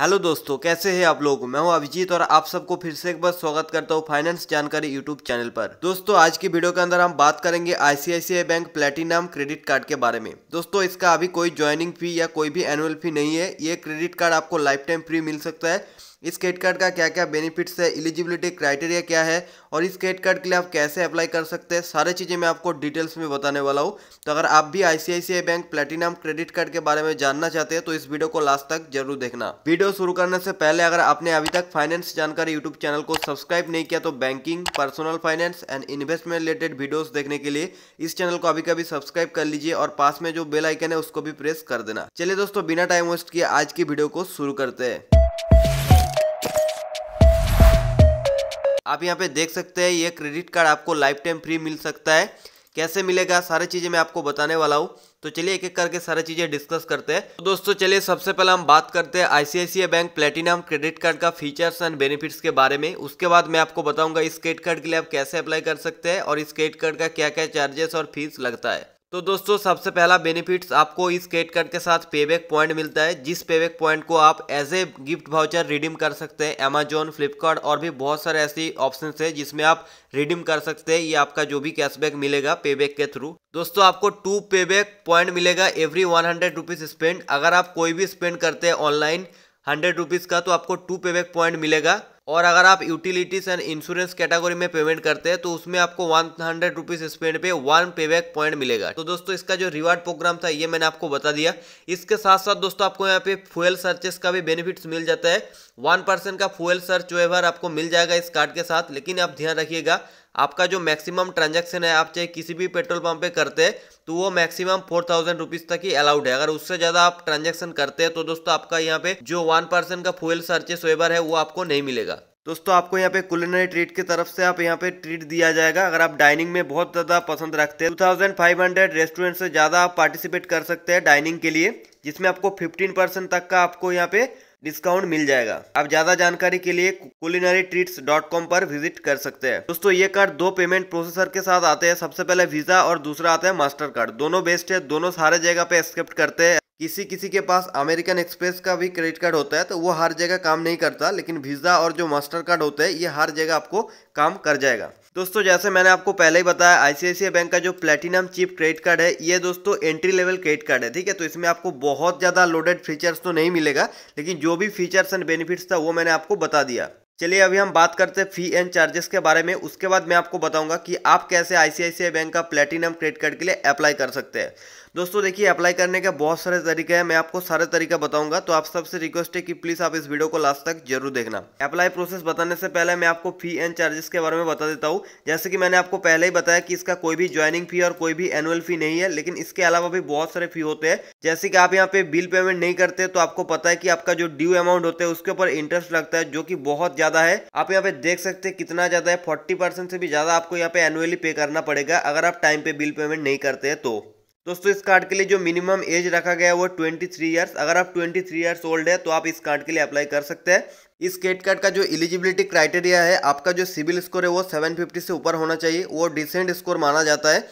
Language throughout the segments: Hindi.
हेलो दोस्तों कैसे हैं आप लोग मैं हूं अभिजीत और आप सबको फिर से एक बार स्वागत करता हूं फाइनेंस जानकारी यूट्यूब चैनल पर दोस्तों आज की वीडियो के अंदर हम बात करेंगे ICICI bank platinum credit card के बारे में दोस्तों इसका अभी कोई ज्वाइनिंग फी या कोई भी एनुअल फी नहीं है ये क्रेडिट कार्ड आपको लाइफ टाइम फ्री मिल सकता है इस क्रेडिट कार्ड का क्या क्या बेनिफिट्स है एलिजिबिलिटी क्राइटेरिया क्या है और इस क्रेडिट कार्ड के लिए आप कैसे अप्लाई कर सकते हैं सारी चीज़ें मैं आपको डिटेल्स में बताने वाला हूँ तो अगर आप भी ICICI bank platinum credit card के बारे में जानना चाहते हैं तो इस वीडियो को लास्ट तक जरूर देखना वीडियो शुरू करने से पहले अगर आपने अभी तक फाइनेंस जानकारी यूट्यूब चैनल को सब्सक्राइब नहीं किया तो banking personal finance and investment related videos देखने के लिए इस चैनल को अभी कभी सब्सक्राइब कर लीजिए और पास में जो बेल आइकन है उसको भी प्रेस कर देना चलिए दोस्तों बिना टाइम वेस्ट किए आज की वीडियो को शुरू करते हैं आप यहाँ पे देख सकते हैं ये क्रेडिट कार्ड आपको लाइफ टाइम फ्री मिल सकता है कैसे मिलेगा सारी चीज़ें मैं आपको बताने वाला हूँ तो चलिए एक एक करके सारी चीज़ें डिस्कस करते हैं तो दोस्तों चलिए सबसे पहले हम बात करते हैं ICICI bank platinum credit card का फीचर्स एंड बेनिफिट्स के बारे में उसके बाद मैं आपको बताऊंगा इस क्रेडिट कार्ड के लिए आप कैसे अप्लाई कर सकते हैं और इस क्रेडिट कार्ड का क्या क्या चार्जेस और फीस लगता है तो दोस्तों सबसे पहला बेनिफिट्स आपको इस क्रेडिट कार्ड के साथ पेबैक पॉइंट मिलता है जिस पेबैक पॉइंट को आप as a gift voucher redeem कर सकते हैं अमेजोन फ्लिपकार्ट और भी बहुत सारे ऐसी ऑप्शन है जिसमें आप रिडीम कर सकते हैं ये आपका जो भी कैशबैक मिलेगा पेबैक के थ्रू दोस्तों आपको टू पेबैक पॉइंट मिलेगा every one hundred rupees spend अगर आप कोई भी स्पेंड करते हैं ऑनलाइन हंड्रेड रुपीज़ का तो आपको टू पेबैक पॉइंट मिलेगा और अगर आप यूटिलिटीज एंड इंश्योरेंस कैटेगरी में पेमेंट करते हैं तो उसमें आपको वन हंड्रेड रुपीज स्पेंड पे वन बैक पॉइंट मिलेगा तो दोस्तों इसका जो रिवार्ड प्रोग्राम था ये मैंने आपको बता दिया इसके साथ साथ दोस्तों आपको यहाँ पे फ्यूएल सर्चेस का भी बेनिफिट्स मिल जाता है वन परसेंट का फ्यूएल सर्च वेवर आपको मिल जाएगा इस कार्ड के साथ लेकिन आप ध्यान रखिएगा आपका जो मैक्सिमम ट्रांजैक्शन है आप चाहे किसी भी पेट्रोल पंप पे करते हैं तो वो मैक्सिमम फोर थाउजेंड रुपीज तक ही अलाउड है अगर उससे ज़्यादा आप ट्रांजैक्शन करते हैं तो दोस्तों आपका यहाँ पे जो वन परसेंट का फ्यूल सर्चेस वेबर है वो आपको नहीं मिलेगा दोस्तों आपको यहाँ पे कुलिनरी ट्रीट की तरफ से आप यहाँ पे ट्रीट दिया जाएगा अगर आप डाइनिंग में बहुत ज़्यादा पसंद रखते हैं 2500 रेस्टोरेंट से ज़्यादा आप पार्टिसिपेट कर सकते हैं डाइनिंग के लिए जिसमें आपको 15 परसेंट तक का आपको यहाँ पे डिस्काउंट मिल जाएगा आप ज्यादा जानकारी के लिए कुलिनरी ट्रीट्स डॉट कॉम पर विजिट कर सकते हैं दोस्तों ये कार्ड दो पेमेंट प्रोसेसर के साथ आते हैं सबसे पहले वीजा और दूसरा आता है मास्टर कार्ड दोनों बेस्ट है दोनों सारे जगह पे एक्सेप्ट करते हैं किसी किसी के पास अमेरिकन एक्सप्रेस का भी क्रेडिट कार्ड होता है तो वो हर जगह काम नहीं करता लेकिन वीज़ा और जो मास्टर कार्ड होता है ये हर जगह आपको काम कर जाएगा दोस्तों जैसे मैंने आपको पहले ही बताया आईसीआईसीआई बैंक का जो प्लेटिनम चिप क्रेडिट कार्ड है ये दोस्तों एंट्री लेवल क्रेडिट कार्ड है ठीक है तो इसमें आपको बहुत ज़्यादा लोडेड फीचर्स तो नहीं मिलेगा लेकिन जो भी फीचर्स एंड बेनिफिट्स था वो मैंने आपको बता दिया चलिए अभी हम बात करते हैं फी एंड चार्जेस के बारे में उसके बाद मैं आपको बताऊंगा कि आप कैसे आईसीआईसीआई बैंक का प्लेटिनम क्रेडिट कार्ड के लिए अप्लाई कर सकते हैं दोस्तों देखिए अप्लाई करने का बहुत सारे तरीके हैं मैं आपको सारे तरीका बताऊंगा तो आप सबसे रिक्वेस्ट है कि प्लीज़ आप इस वीडियो को लास्ट तक जरूर देखना अप्लाई प्रोसेस बताने से पहले मैं आपको फी एंड चार्जेस के बारे में बता देता हूँ जैसे कि मैंने आपको पहले ही बताया कि इसका कोई भी ज्वाइनिंग फी और कोई भी एनुअल फी नहीं है लेकिन इसके अलावा भी बहुत सारे फी होते हैं जैसे कि आप यहाँ पे बिल पेमेंट नहीं करते तो आपको पता है कि आपका जो ड्यू अमाउंट होता है उसके ऊपर इंटरेस्ट लगता है जो कि बहुत ज़्यादा है आप यहाँ पे देख सकते हैं कितना ज़्यादा है फोर्टी से भी ज़्यादा आपको यहाँ पे एनुअली पे करना पड़ेगा अगर आप टाइम पे बिल पेमेंट नहीं करते हैं तो दोस्तों इस कार्ड के लिए जो मिनिमम एज रखा गया है वो 23 इयर्स अगर आप 23 इयर्स ओल्ड है तो आप इस कार्ड के लिए अप्लाई कर सकते हैं इस क्रेडिट कार्ड का जो एलिजिबिलिटी क्राइटेरिया है आपका जो सिविल स्कोर है वो 750 से ऊपर होना चाहिए वो डिसेंट स्कोर माना जाता है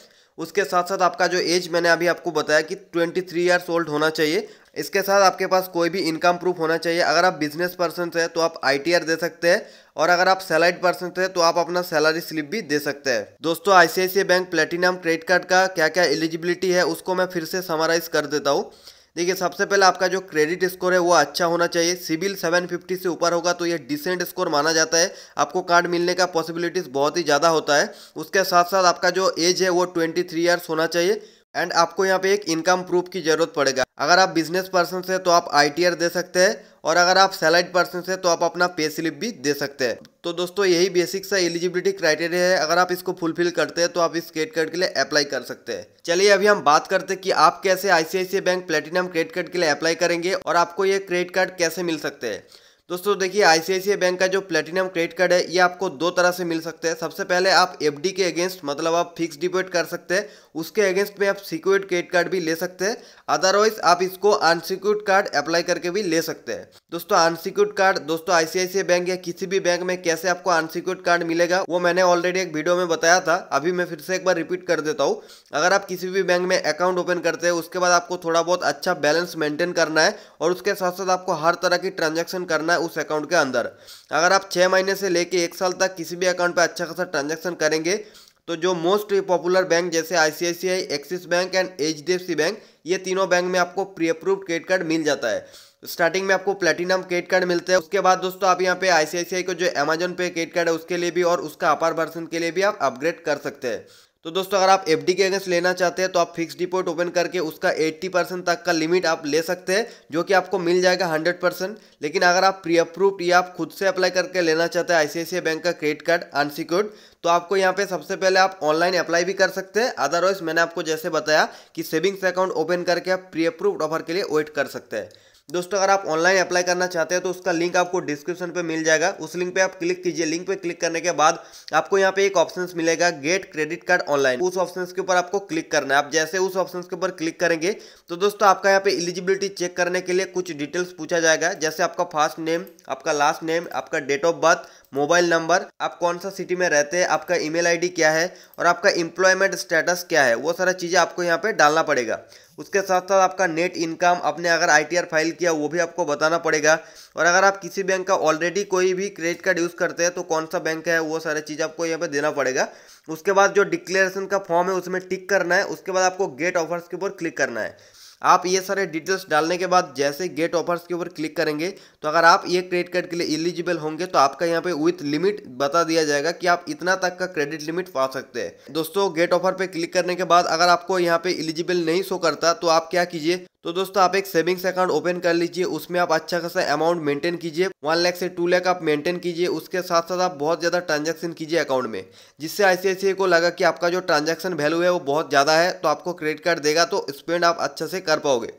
उसके साथ साथ आपका जो एज मैंने अभी आपको बताया कि 23 थ्री ओल्ड होना चाहिए इसके साथ आपके पास कोई भी इनकम प्रूफ होना चाहिए अगर आप बिजनेस पर्सन से तो आप आई दे सकते हैं और अगर आप सैलरीड पर्सन से तो आप अपना सैलरी स्लिप भी दे सकते हैं दोस्तों ICICI bank platinum credit card का क्या क्या एलिजिबिलिटी है उसको मैं फिर से समराइज कर देता हूँ देखिए सबसे पहले आपका जो क्रेडिट स्कोर है वो अच्छा होना चाहिए सिविल 750 से ऊपर होगा तो ये डिसेंट स्कोर माना जाता है आपको कार्ड मिलने का पॉसिबिलिटीज़ बहुत ही ज़्यादा होता है उसके साथ साथ आपका जो एज है वो 23 थ्री ईयर्स होना चाहिए एंड आपको यहाँ पे एक इनकम प्रूफ की जरूरत पड़ेगा अगर आप बिजनेस पर्सन से तो आप आई दे सकते हैं और अगर आप सैलरी पर्सन से तो आप अपना पे स्लिप भी दे सकते हैं तो दोस्तों यही बेसिक सा एलिजिबिलिटी क्राइटेरिया है अगर आप इसको फुलफिल करते हैं तो आप इस क्रेडिट कार्ड के लिए अप्लाई कर सकते हैं चलिए अभी हम बात करते हैं कि आप कैसे ICICI bank platinum credit card के लिए अप्लाई करेंगे और आपको ये क्रेडिट कार्ड कैसे मिल सकते हैं दोस्तों देखिए आईसीआईसीआई बैंक का जो प्लेटिनम क्रेडिट कार्ड है ये आपको दो तरह से मिल सकते हैं सबसे पहले आप एफडी के अगेंस्ट मतलब आप फिक्स डिपोजिट कर सकते हैं उसके अगेंस्ट में आप सिक्योर्ड क्रेडिट कार्ड भी ले सकते हैं अदरवाइज आप इसको अनसिक्योर्ड कार्ड अप्लाई करके भी ले सकते हैं दोस्तों अनसिक्योर्ड कार्ड दोस्तों आईसीआईसीआई बैंक या किसी भी बैंक में कैसे आपको अनसिक्योर्ड कार्ड मिलेगा वो मैंने ऑलरेडी एक वीडियो में बताया था अभी मैं फिर से एक बार रिपीट कर देता हूँ अगर आप किसी भी बैंक में अकाउंट ओपन करते हैं उसके बाद आपको थोड़ा बहुत अच्छा बैलेंस मेंटेन करना है और उसके साथ साथ आपको हर तरह की ट्रांजेक्शन करना है उस अकाउंट के अंदर अगर आप छः महीने से लेके एक साल तक किसी भी अकाउंट पर अच्छा खासा ट्रांजेक्शन करेंगे तो जो मोस्ट पॉपुलर बैंक जैसे ICICI Axis bank and HDFC bank ये तीनों बैंक में आपको प्री अप्रूव क्रेडिट कार्ड मिल जाता है स्टार्टिंग में आपको प्लेटिनम क्रेडिट कार्ड मिलता है उसके बाद दोस्तों आप यहाँ पे आईसीआईसीआई को जो अमेजोन पे क्रेडिट कार्ड है उसके लिए भी और उसका अपार वर्सन के लिए भी आप अपग्रेड कर सकते हैं तो दोस्तों अगर आप एफ के अगेंस्ट लेना चाहते हैं तो आप फिक्स डिपोजिट ओपन करके उसका 80 परसेंट तक का लिमिट आप ले सकते हैं जो कि आपको मिल जाएगा 100 परसेंट लेकिन अगर आप प्री अप्रूव्ड या आप खुद से अप्लाई करके लेना चाहते हैं आई बैंक का क्रेडिट कार्ड अनसिक्योर्ड तो आपको यहाँ पे सबसे पहले आप ऑनलाइन अप्लाई भी कर सकते हैं अदरवाइज मैंने आपको जैसे बताया कि सेविंग्स अकाउंट ओपन करके आप प्री अप्रूव्ड ऑफर के लिए वेट कर सकते हैं दोस्तों अगर आप ऑनलाइन अप्लाई करना चाहते हैं तो उसका लिंक आपको डिस्क्रिप्शन पे मिल जाएगा उस लिंक पे आप क्लिक कीजिए लिंक पे क्लिक करने के बाद आपको यहाँ पे एक ऑप्शन मिलेगा गेट क्रेडिट कार्ड ऑनलाइन उस ऑप्शन के ऊपर आपको क्लिक करना है आप जैसे उस ऑप्शन के ऊपर क्लिक करेंगे तो दोस्तों आपका यहाँ पे एलिजिबिलिटी चेक करने के लिए कुछ डिटेल्स पूछा जाएगा जैसे आपका फर्स्ट नेम आपका लास्ट नेम आपका date of birth mobile number आप कौन सा सिटी में रहते हैं आपका ईमेल आईडी क्या है और आपका एम्प्लॉयमेंट स्टेटस क्या है वो सारा चीज़ें आपको यहाँ पे डालना पड़ेगा उसके साथ साथ आपका नेट इनकम आपने अगर आईटीआर फाइल किया वो भी आपको बताना पड़ेगा और अगर आप किसी बैंक का ऑलरेडी कोई भी क्रेडिट कार्ड यूज़ करते हैं तो कौन सा बैंक है वो सारा चीज़ आपको यहाँ पे देना पड़ेगा उसके बाद जो डिक्लेरेशन का फॉर्म है उसमें टिक करना है उसके बाद आपको गेट ऑफर्स के ऊपर क्लिक करना है आप ये सारे डिटेल्स डालने के बाद जैसे गेट ऑफर्स के ऊपर क्लिक करेंगे तो अगर आप ये क्रेडिट कार्ड के लिए एलिजिबल होंगे तो आपका यहाँ पे विथ लिमिट बता दिया जाएगा कि आप इतना तक का क्रेडिट लिमिट पा सकते हैं दोस्तों गेट ऑफर पे क्लिक करने के बाद अगर आपको यहाँ पे एलिजिबल नहीं शो करता तो आप क्या कीजिए तो दोस्तों आप एक सेविंग्स अकाउंट ओपन कर लीजिए उसमें आप अच्छा खासा अमाउंट मेंटेन कीजिए वन लाख से टू लाख आप मेंटेन कीजिए उसके साथ साथ आप बहुत ज़्यादा ट्रांजैक्शन कीजिए अकाउंट में जिससे ऐसे को लगा कि आपका जो ट्रांजैक्शन वैल्यू है वो बहुत ज़्यादा है तो आपको क्रेडिट कार्ड देगा तो स्पेंड आप अच्छा से कर पाओगे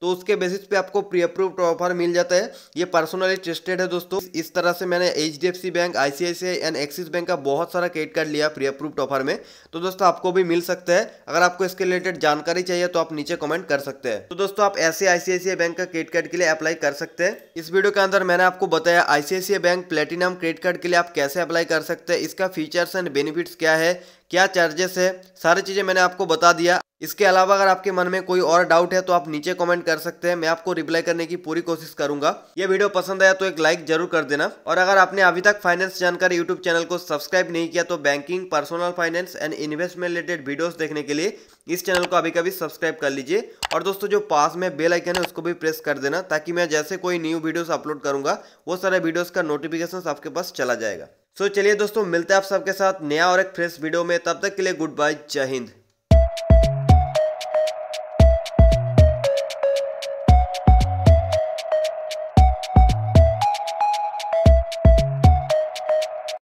तो उसके बेसिस पे आपको प्री अप्रूव्ड ऑफर मिल जाता है ये पर्सनली टेस्टेड है दोस्तों इस तरह से मैंने H D F C bank I C I C I and Axis bank का बहुत सारा क्रेडिट कार्ड लिया प्री अप्रूव्ड ऑफर में तो दोस्तों आपको भी मिल सकता है अगर आपको इसके रिलेटेड जानकारी चाहिए तो आप नीचे कमेंट कर सकते हैं तो दोस्तों आप ऐसे आईसीआईसीआई बैंक का क्रेडिट कार्ड के लिए अप्लाई कर सकते हैं इस वीडियो के अंदर मैंने आपको बताया ICICI bank platinum credit card के लिए आप कैसे अप्लाई कर सकते हैं इसका फीचर्स एंड बेनिफिट्स क्या है क्या चार्जेस है सारी चीज़ें मैंने आपको बता दिया इसके अलावा अगर आपके मन में कोई और डाउट है तो आप नीचे कमेंट कर सकते हैं मैं आपको रिप्लाई करने की पूरी कोशिश करूंगा ये वीडियो पसंद आया तो एक लाइक जरूर कर देना और अगर आपने अभी तक फाइनेंस जानकारी यूट्यूब चैनल को सब्सक्राइब नहीं किया तो banking personal finance and investment related videos देखने के लिए इस चैनल को अभी कभी सब्सक्राइब कर लीजिए और दोस्तों जो पास में बेल आइकन है उसको भी प्रेस कर देना ताकि मैं जैसे कोई न्यू वीडियो अपलोड करूंगा वो सारे वीडियोज का नोटिफिकेशन आपके पास चला जाएगा सो चलिए दोस्तों मिलते हैं आप सबके साथ नया और एक फ्रेश वीडियो में तब तक के लिए गुड बाय जय हिंद